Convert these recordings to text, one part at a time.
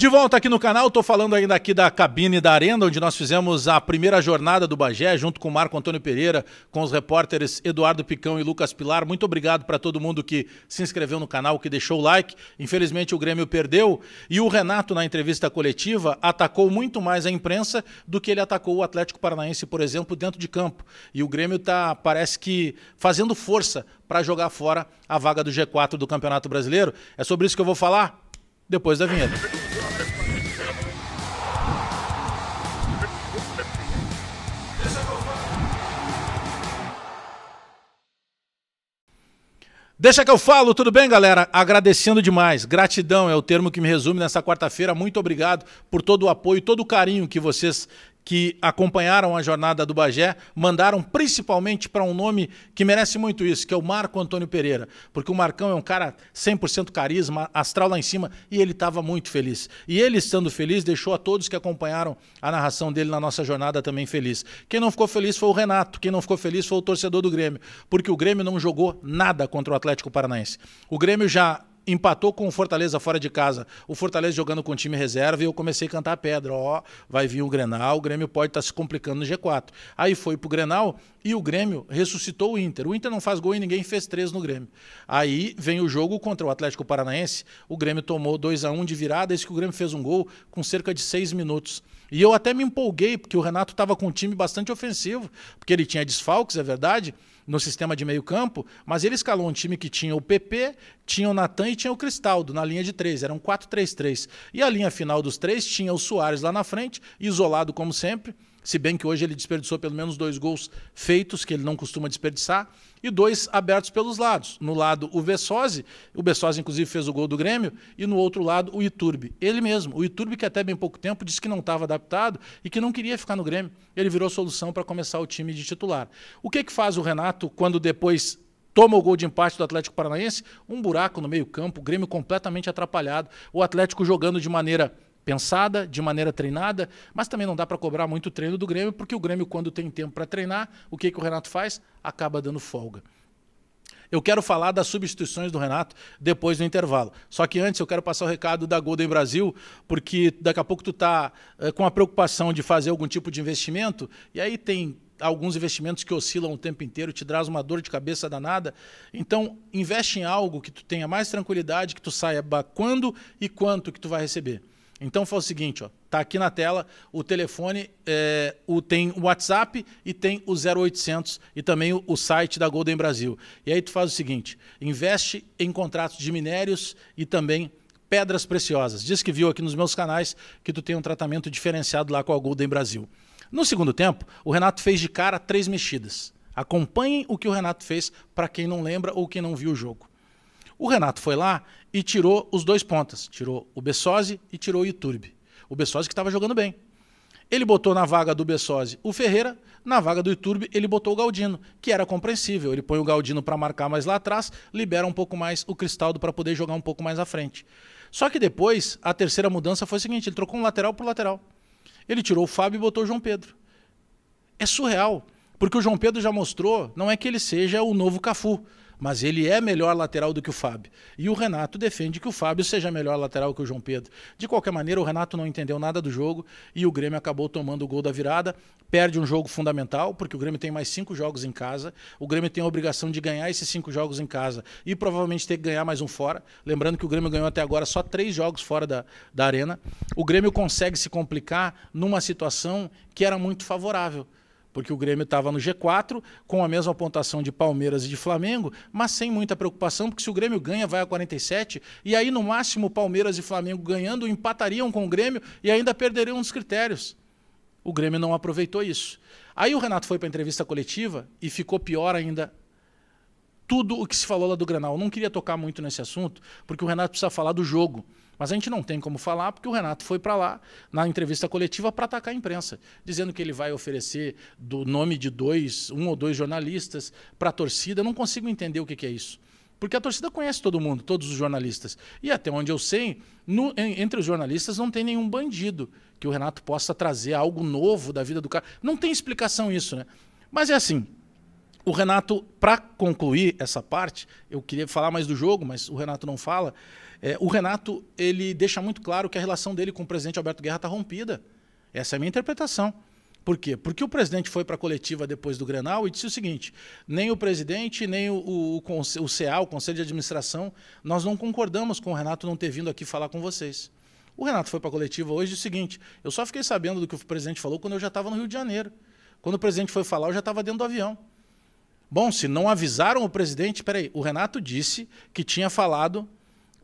De volta aqui no canal, estou falando ainda aqui da cabine da Arena, onde nós fizemos a primeira jornada do Bagé, junto com o Marco Antônio Pereira, com os repórteres Eduardo Picão e Lucas Pilar. Muito obrigado para todo mundo que se inscreveu no canal, que deixou o like. Infelizmente o Grêmio perdeu e o Renato, na entrevista coletiva, atacou muito mais a imprensa do que ele atacou o Atlético Paranaense, por exemplo, dentro de campo. E o Grêmio está, parece que, fazendo força para jogar fora a vaga do G4 do Campeonato Brasileiro. É sobre isso que eu vou falar depois da vinheta. Deixa que eu falo, tudo bem, galera? Agradecendo demais. Gratidão é o termo que me resume nessa quarta-feira. Muito obrigado por todo o apoio, todo o carinho que vocês que acompanharam a jornada do Bagé mandaram principalmente para um nome que merece muito isso, que é o Marco Antônio Pereira, porque o Marcão é um cara 100% carisma, astral lá em cima, e ele estava muito feliz. E ele estando feliz deixou a todos que acompanharam a narração dele na nossa jornada também feliz. Quem não ficou feliz foi o Renato, quem não ficou feliz foi o torcedor do Grêmio, porque o Grêmio não jogou nada contra o Atlético Paranaense. O Grêmio já empatou com o Fortaleza fora de casa. O Fortaleza jogando com o time reserva e eu comecei a cantar a pedra. Ó, vai vir o Grenal, o Grêmio pode estar tá se complicando no G4. Aí foi pro Grenal e o Grêmio ressuscitou o Inter. O Inter não faz gol e ninguém fez três no Grêmio. Aí vem o jogo contra o Atlético Paranaense. O Grêmio tomou 2 a 1 um de virada, isso que o Grêmio fez um gol com cerca de seis minutos. E eu até me empolguei, porque o Renato estava com um time bastante ofensivo, porque ele tinha desfalques, é verdade, no sistema de meio campo, mas ele escalou um time que tinha o PP, tinha o Natan e tinha o Cristaldo na linha de três, era um 4-3-3. E a linha final dos três tinha o Soares lá na frente, isolado como sempre, se bem que hoje ele desperdiçou pelo menos dois gols feitos, que ele não costuma desperdiçar, e dois abertos pelos lados. No lado, o Vessosi, o Vessosi inclusive fez o gol do Grêmio, e no outro lado, o Iturbe. Ele mesmo, o Iturbe, que até bem pouco tempo disse que não estava adaptado e que não queria ficar no Grêmio. Ele virou solução para começar o time de titular. O que, que faz o Renato quando depois toma o gol de empate do Atlético Paranaense, um buraco no meio-campo, o Grêmio completamente atrapalhado, o Atlético jogando de maneira pensada, de maneira treinada, mas também não dá para cobrar muito treino do Grêmio, porque o Grêmio, quando tem tempo para treinar, o que, que o Renato faz? Acaba dando folga. Eu quero falar das substituições do Renato depois do intervalo. Só que antes eu quero passar o recado da Golden Brasil, porque daqui a pouco tu tá é, com a preocupação de fazer algum tipo de investimento, e aí tem alguns investimentos que oscilam o tempo inteiro, te traz uma dor de cabeça danada. Então, investe em algo que tu tenha mais tranquilidade, que tu saiba quando e quanto que tu vai receber. Então foi o seguinte, ó, tá aqui na tela o telefone, é, o, tem o WhatsApp e tem o 0800 e também o, o, site da Golden Brasil. E aí tu faz o seguinte, investe em contratos de minérios e também pedras preciosas. Diz que viu aqui nos meus canais que tu tem um tratamento diferenciado lá com a Golden Brasil. No segundo tempo, o Renato fez de cara três mexidas. Acompanhem o que o Renato fez para quem não lembra ou quem não viu o jogo. O Renato foi lá e tirou os dois pontas. Tirou o Bessosi e tirou o Iturbe. O Bessosi que estava jogando bem. Ele botou na vaga do Bessosi o Ferreira, na vaga do Iturbe ele botou o Galdino, que era compreensível. Ele põe o Galdino para marcar mais lá atrás, libera um pouco mais o Cristaldo para poder jogar um pouco mais à frente. Só que depois, a terceira mudança foi a seguinte, ele trocou um lateral por lateral. Ele tirou o Fábio e botou o João Pedro. É surreal, porque o João Pedro já mostrou, não é que ele seja o novo Cafu, mas ele é melhor lateral do que o Fábio. E o Renato defende que o Fábio seja melhor lateral que o João Pedro. De qualquer maneira, o Renato não entendeu nada do jogo e o Grêmio acabou tomando o gol da virada. Perde um jogo fundamental, porque o Grêmio tem mais cinco jogos em casa. O Grêmio tem a obrigação de ganhar esses cinco jogos em casa e provavelmente ter que ganhar mais um fora. Lembrando que o Grêmio ganhou até agora só três jogos fora da, da arena. O Grêmio consegue se complicar numa situação que era muito favorável porque o Grêmio estava no G4, com a mesma pontuação de Palmeiras e de Flamengo, mas sem muita preocupação, porque se o Grêmio ganha, vai a 47, e aí no máximo Palmeiras e Flamengo ganhando empatariam com o Grêmio e ainda perderiam os critérios. O Grêmio não aproveitou isso. Aí o Renato foi para a entrevista coletiva e ficou pior ainda tudo o que se falou lá do Granal. Eu não queria tocar muito nesse assunto, porque o Renato precisa falar do jogo. Mas a gente não tem como falar porque o Renato foi para lá na entrevista coletiva para atacar a imprensa, dizendo que ele vai oferecer do nome de dois, um ou dois jornalistas para a torcida. Eu não consigo entender o que, que é isso. Porque a torcida conhece todo mundo, todos os jornalistas. E até onde eu sei, no, entre os jornalistas não tem nenhum bandido que o Renato possa trazer algo novo da vida do cara. Não tem explicação isso, né? Mas é assim, o Renato, para concluir essa parte, eu queria falar mais do jogo, mas o Renato não fala. É, o Renato ele deixa muito claro que a relação dele com o presidente Alberto Guerra está rompida. Essa é a minha interpretação. Por quê? Porque o presidente foi para a coletiva depois do Grenal e disse o seguinte: nem o presidente, nem o, o, o, conselho, o CA, o Conselho de Administração, nós não concordamos com o Renato não ter vindo aqui falar com vocês. O Renato foi para a coletiva hoje e disse o seguinte: eu só fiquei sabendo do que o presidente falou quando eu já estava no Rio de Janeiro. Quando o presidente foi falar, eu já estava dentro do avião. Bom, se não avisaram o presidente, peraí, o Renato disse que tinha falado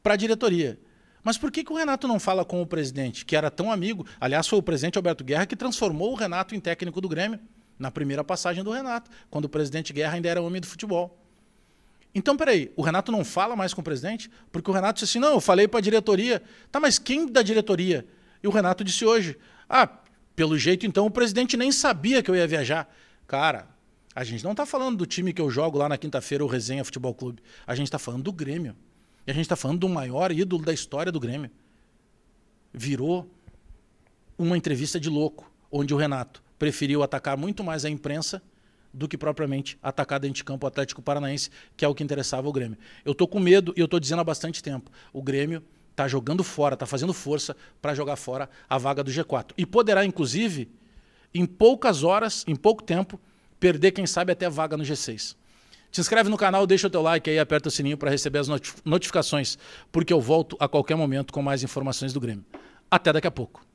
para a diretoria. Mas por que, que o Renato não fala com o presidente, que era tão amigo? Aliás, foi o presidente Alberto Guerra que transformou o Renato em técnico do Grêmio, na primeira passagem do Renato, quando o presidente Guerra ainda era homem do futebol. Então, peraí, o Renato não fala mais com o presidente? Porque o Renato disse assim: não, eu falei para a diretoria. Tá, mas quem da diretoria? E o Renato disse hoje: ah, pelo jeito então o presidente nem sabia que eu ia viajar. Cara, a gente não está falando do time que eu jogo lá na quinta-feira, o Resenha Futebol Clube. A gente está falando do Grêmio. E a gente está falando do maior ídolo da história do Grêmio. Virou uma entrevista de louco, onde o Renato preferiu atacar muito mais a imprensa do que propriamente atacar dentro de campo o Atlético Paranaense, que é o que interessava o Grêmio. Eu estou com medo e eu estou dizendo há bastante tempo. O Grêmio está jogando fora, está fazendo força para jogar fora a vaga do G4. E poderá, inclusive, em poucas horas, em pouco tempo, perder, quem sabe, até vaga no G6. Te inscreve no canal, deixa o teu like aí, aperta o sininho para receber as notificações, porque eu volto a qualquer momento com mais informações do Grêmio. Até daqui a pouco.